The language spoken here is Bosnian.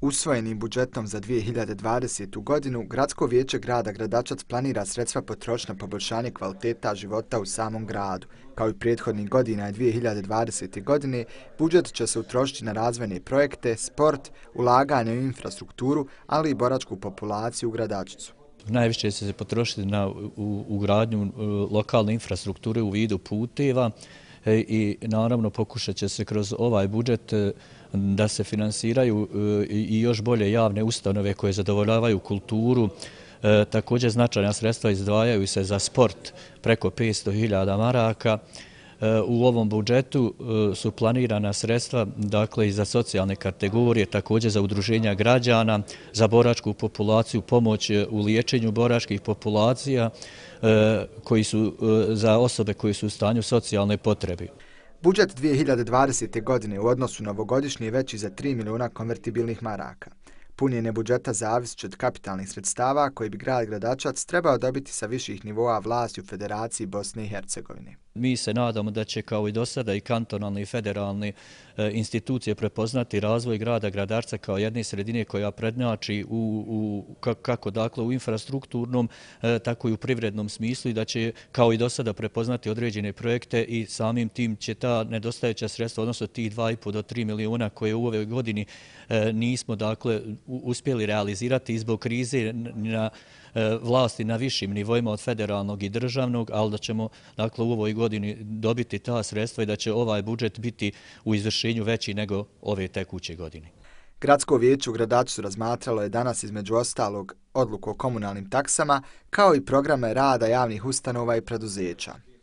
Usvojenim budžetom za 2020. godinu, Gradsko vijeće grada Gradačac planira sredstva potrošna poboljšanje kvaliteta života u samom gradu. Kao i prijethodnih godina 2020. godine, budžet će se utrošiti na razvojne projekte, sport, ulaganje u infrastrukturu, ali i boračku populaciju u Gradačicu. Najviše će se potrošiti na ugradnju e, lokalne infrastrukture u vidu puteva, E, i naravno pokušat će se kroz ovaj budžet e, da se finansiraju e, i još bolje javne ustanove koje zadovoljavaju kulturu. Također značajna sredstva izdvajaju se za sport preko 500.000 maraka. Također značajna sredstva izdvajaju se za sport preko 500.000 maraka u ovom budžetu e, su planirana sredstva dakle, i za socijalne kategorije, također za udruženja građana, za boračku populaciju, pomoć e, u liječenju boračkih populacija e, za osobe koje su u stanju socijalne potrebi. Budžet 2020. godine u odnosu na ovogodišnje je veći za 3 miliona konvertibilnih maraka. Punjenje budžeta zavisit će od kapitalnih sredstava koje bi grad Gradačac trebao dobiti sa viših nivoa vlasti u Federaciji Bosne i Hercegovine. Mi se nadamo da će kao i do sada i kantonalni i federalni e, institucije prepoznati razvoj grada Gradarca kao jedne sredine koja prednjači kako dakle u infrastrukturnom, e, tako i u privrednom smislu i da će kao i do sada prepoznati određene projekte i samim tim će ta nedostajeća sredstva, odnosno tih 2,5 do 3 milijuna koje u ovoj godini e, nismo dakle uspjeli realizirati izbog krize na vlasti na višim nivojima od federalnog i državnog, ali da ćemo dakle u ovoj godini godini dobiti ta sredstva i da će ovaj budžet biti u izvršenju veći nego ove tekuće godine. Gradsko vijeće u Gradaču razmatralo je danas između ostalog odluku o komunalnim taksama kao i programe rada javnih ustanova i preduzeća.